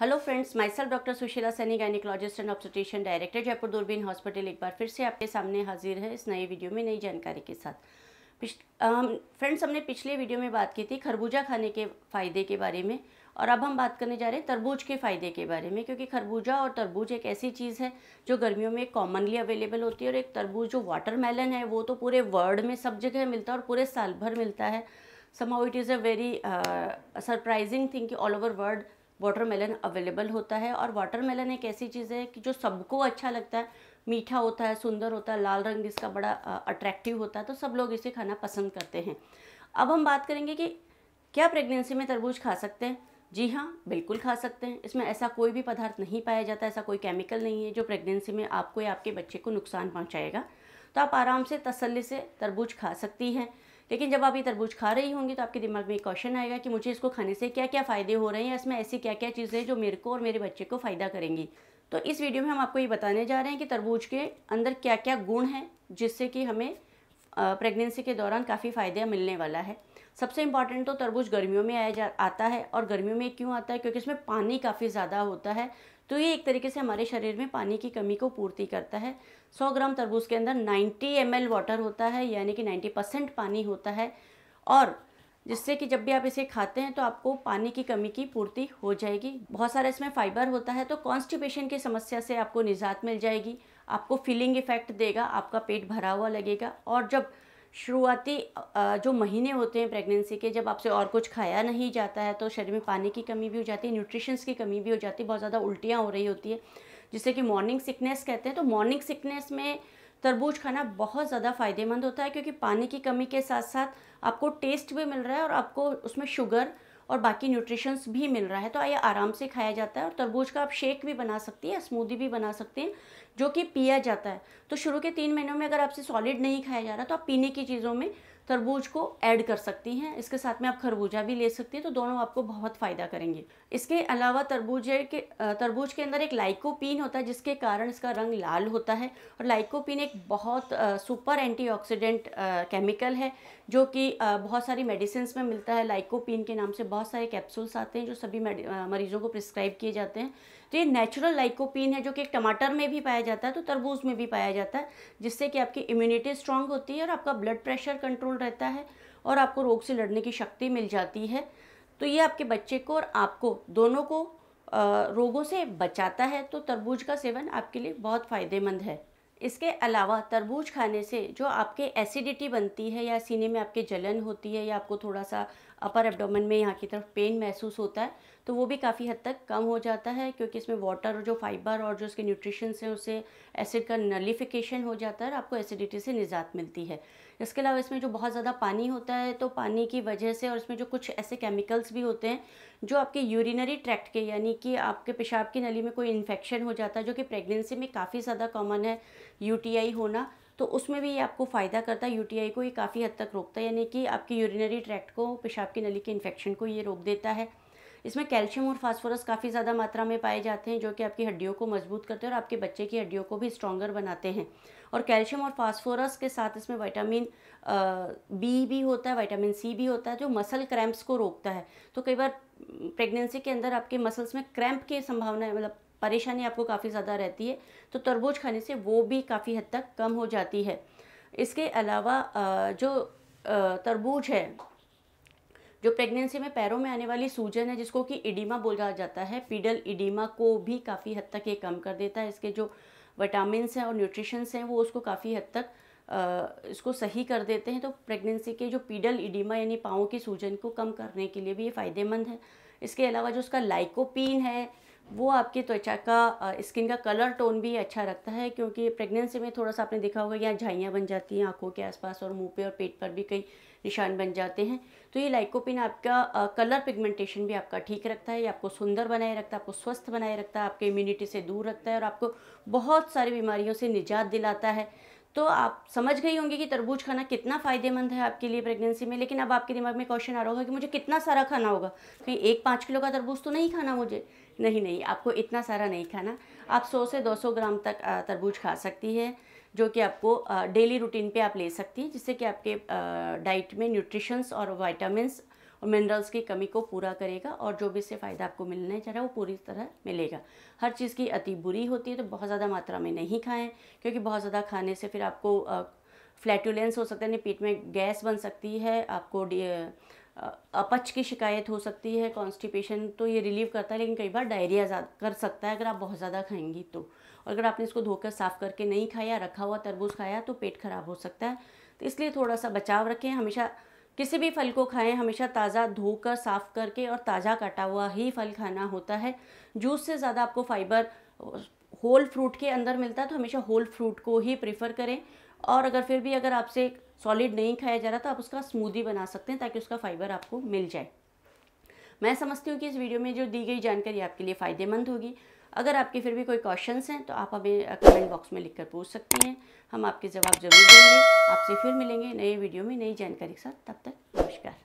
hello friends myself doctor Sushila Saini gynaecologist and obstetrician director Jaipur Doorbeen hospital एक बार फिर से आपके सामने हाजिर है इस नए वीडियो में नई जानकारी के साथ फ्रेंड्स हमने पिछले वीडियो में बात की थी खरबूजा खाने के फ़ायदे के बारे में और अब हम बात करने जा रहे हैं तरबूज के फ़ायदे के बारे में क्योंकि खरबूजा और तरबूज एक ऐसी चीज़ है जो गर्मियों में कॉमनली अवेलेबल होती है और एक तरबूज जो वाटरमेलन है वो तो पूरे वर्ल्ड में सब जगह मिलता है और पूरे साल भर मिलता है समाउ it is a very surprising thing कि all over world watermelon available होता है और वाटरमेलन एक ऐसी चीज़ है कि जो सबको अच्छा लगता है मीठा होता है सुंदर होता है लाल रंग इसका बड़ा अट्रैक्टिव होता है तो सब लोग इसे खाना पसंद करते हैं अब हम बात करेंगे कि क्या प्रेगनेंसी में तरबूज खा सकते हैं जी हाँ बिल्कुल खा सकते हैं इसमें ऐसा कोई भी पदार्थ नहीं पाया जाता ऐसा कोई केमिकल नहीं है जो प्रेगनेंसी में आपको या आपके बच्चे को नुकसान पहुँचाएगा तो आप आराम से तसल्ली से तरबूज खा सकती हैं लेकिन जब आप ये तरबूज खा रही होंगी तो आपके दिमाग में एक क्वेश्चन आएगा कि मुझे इसको खाने से क्या क्या फ़ायदे हो रहे हैं इसमें ऐसी क्या क्या चीज़ें जो मेरे को और मेरे बच्चे को फ़ायदा करेंगी तो इस वीडियो में हम आपको ये बताने जा रहे हैं कि तरबूज के अंदर क्या क्या गुण हैं जिससे कि हमें प्रेगनेंसी के दौरान काफ़ी फ़ायदे मिलने वाला है सबसे इम्पॉर्टेंट तो तरबूज गर्मियों में आया जा आता है और गर्मियों में क्यों आता है क्योंकि इसमें पानी काफ़ी ज़्यादा होता है तो ये एक तरीके से हमारे शरीर में पानी की कमी को पूर्ति करता है 100 ग्राम तरबूज के अंदर 90 एम वाटर होता है यानी कि 90 परसेंट पानी होता है और जिससे कि जब भी आप इसे खाते हैं तो आपको पानी की कमी की पूर्ति हो जाएगी बहुत सारा इसमें फाइबर होता है तो कॉन्स्टिपेशन की समस्या से आपको निजात मिल जाएगी आपको फीलिंग इफेक्ट देगा आपका पेट भरा हुआ लगेगा और जब शुरुआती जो महीने होते हैं प्रेगनेंसी के जब आपसे और कुछ खाया नहीं जाता है तो शरीर में पानी की कमी भी हो जाती है न्यूट्रिशंस की कमी भी हो जाती है बहुत ज़्यादा उल्टियाँ हो रही होती है जिसे कि मॉर्निंग सिकनेस कहते हैं तो मॉर्निंग सिकनेस में तरबूज खाना बहुत ज़्यादा फ़ायदेमंद होता है क्योंकि पानी की कमी के साथ साथ आपको टेस्ट भी मिल रहा है और आपको उसमें शुगर और बाकी न्यूट्रिशंस भी मिल रहा है तो ये आराम से खाया जाता है और तरबूज का आप शेक भी बना सकती हैं स्मूदी भी बना सकते हैं जो कि पिया जाता है तो शुरू के तीन महीनों में अगर आपसे सॉलिड नहीं खाया जा रहा तो आप पीने की चीज़ों में तरबूज को ऐड कर सकती हैं इसके साथ में आप खरबूजा भी ले सकती हैं तो दोनों आपको बहुत फ़ायदा करेंगे इसके अलावा तरबूज के तरबूज के अंदर एक लाइकोपीन होता है जिसके कारण इसका रंग लाल होता है और लाइकोपीन एक बहुत आ, सुपर एंटीऑक्सीडेंट केमिकल है जो कि बहुत सारी मेडिसिन में मिलता है लाइकोपीन के नाम से बहुत सारे कैप्सूल्स आते हैं जो सभी मरीजों को प्रिस्क्राइब किए जाते हैं तो ये नेचुरल लाइकोपीन है जो कि टमाटर में भी पाया जाता है तो तरबूज में भी पाया जाता है जिससे कि आपकी इम्यूनिटी स्ट्रांग होती है और आपका ब्लड प्रेशर कंट्रोल रहता है और आपको रोग से लड़ने की शक्ति मिल जाती है तो ये आपके बच्चे को और आपको दोनों को रोगों से बचाता है तो तरबूज का सेवन आपके लिए बहुत फ़ायदेमंद है इसके अलावा तरबूज खाने से जो आपके एसिडिटी बनती है या सीने में आपके जलन होती है या आपको थोड़ा सा अपर एब्डोमेन में यहाँ की तरफ पेन महसूस होता है तो वो भी काफ़ी हद तक कम हो जाता है क्योंकि इसमें वाटर और जो फाइबर और जो उसके न्यूट्रिशन हैं उससे एसिड का नलीफिकेशन हो जाता है और आपको एसिडिटी से निजात मिलती है इसके अलावा इसमें जो बहुत ज़्यादा पानी होता है तो पानी की वजह से और इसमें जो कुछ ऐसे केमिकल्स भी होते हैं जो आपके यूरिनरी ट्रैक्ट के यानी कि आपके पेशाब की नली में कोई इन्फेक्शन हो जाता है जो कि प्रेगनेंसी में काफ़ी ज़्यादा कॉमन है यू होना तो उसमें भी ये आपको फ़ायदा करता है यूटीआई को ये काफ़ी हद तक रोकता है यानी कि आपकी यूरिनरी ट्रैक्ट को पेशाब की नली के इन्फेक्शन को ये रोक देता है इसमें कैल्शियम और फास्फोरस काफ़ी ज़्यादा मात्रा में पाए जाते हैं जो कि आपकी हड्डियों को मजबूत करते हैं और आपके बच्चे की हड्डियों को भी स्ट्रॉगर बनाते हैं और कैल्शियम और फास्फोरस के साथ इसमें वाइटामिन बी भी होता है वाइटामिन सी भी होता है जो मसल क्रैम्प्स को रोकता है तो कई बार प्रेगनेंसी के अंदर आपके मसल्स में क्रैम्प की संभावना मतलब परेशानी आपको काफ़ी ज़्यादा रहती है तो तरबूज खाने से वो भी काफ़ी हद तक कम हो जाती है इसके अलावा जो तरबूज है जो प्रेगनेंसी में पैरों में आने वाली सूजन है जिसको कि इडिमा बोला जाता है पीडल इडीमा को भी काफ़ी हद तक ये कम कर देता है इसके जो विटामिन हैं और न्यूट्रिशंस हैं वो उसको काफ़ी हद तक आ, इसको सही कर देते हैं तो प्रेगनेंसी के जो पीडल इडीमा यानी पाँव की सूजन को कम करने के लिए भी ये फ़ायदेमंद है इसके अलावा जो उसका लाइकोपीन है वो आपकी त्वचा का स्किन का कलर टोन भी अच्छा रखता है क्योंकि प्रेगनेंसी में थोड़ा सा आपने देखा होगा यहाँ झाइयाँ बन जाती हैं आँखों के आसपास और मुंह पे और पेट पर भी कई निशान बन जाते हैं तो ये लाइकोपिन आपका आ, कलर पिगमेंटेशन भी आपका ठीक रखता है ये आपको सुंदर बनाए रखता है आपको स्वस्थ बनाए रखता है आपके इम्यूनिटी से दूर रखता है और आपको बहुत सारी बीमारियों से निजात दिलाता है तो आप समझ गई होंगी कि तरबूज खाना कितना फ़ायदेमंद है आपके लिए प्रेगनेंसी में लेकिन अब आपके दिमाग में क्वेश्चन आ रहा होगा कि मुझे कितना सारा खाना होगा कहीं तो एक पाँच किलो का तरबूज तो नहीं खाना मुझे नहीं नहीं आपको इतना सारा नहीं खाना आप 100 से 200 ग्राम तक तरबूज खा सकती है जो कि आपको डेली रूटीन पे आप ले सकती हैं जिससे कि आपके डाइट में न्यूट्रिशंस और वाइटामस और मिनरल्स की कमी को पूरा करेगा और जो भी इससे फ़ायदा आपको मिलना चाह रहा है वो पूरी तरह मिलेगा हर चीज़ की अति बुरी होती है तो बहुत ज़्यादा मात्रा में नहीं खाएँ क्योंकि बहुत ज़्यादा खाने से फिर आपको फ्लैटुलेंस हो सकता है पेट में गैस बन सकती है आपको अपच की शिकायत हो सकती है कॉन्स्टिपेशन तो ये रिलीव करता है लेकिन कई बार डायरिया कर सकता है अगर आप बहुत ज़्यादा खाएंगी तो और अगर आपने इसको धोकर साफ़ करके नहीं खाया रखा हुआ तरबूज खाया तो पेट खराब हो सकता है तो इसलिए थोड़ा सा बचाव रखें हमेशा किसी भी फल को खाएं हमेशा ताज़ा धोकर साफ़ करके और ताज़ा काटा हुआ ही फल खाना होता है जूस से ज़्यादा आपको फाइबर होल फ्रूट के अंदर मिलता है तो हमेशा होल फ्रूट को ही प्रेफर करें और अगर फिर भी अगर आपसे सॉलिड नहीं खाया जा रहा तो आप उसका स्मूदी बना सकते हैं ताकि उसका फाइबर आपको मिल जाए मैं समझती हूँ कि इस वीडियो में जो दी गई जानकारी आपके लिए फ़ायदेमंद होगी अगर आपके फिर भी कोई क्वेश्चंस हैं तो आप हमें कमेंट बॉक्स में लिखकर पूछ सकते हैं हम आपके जवाब जरूर देंगे आपसे फिर मिलेंगे नए वीडियो में नई जानकारी के साथ तब तक नमस्कार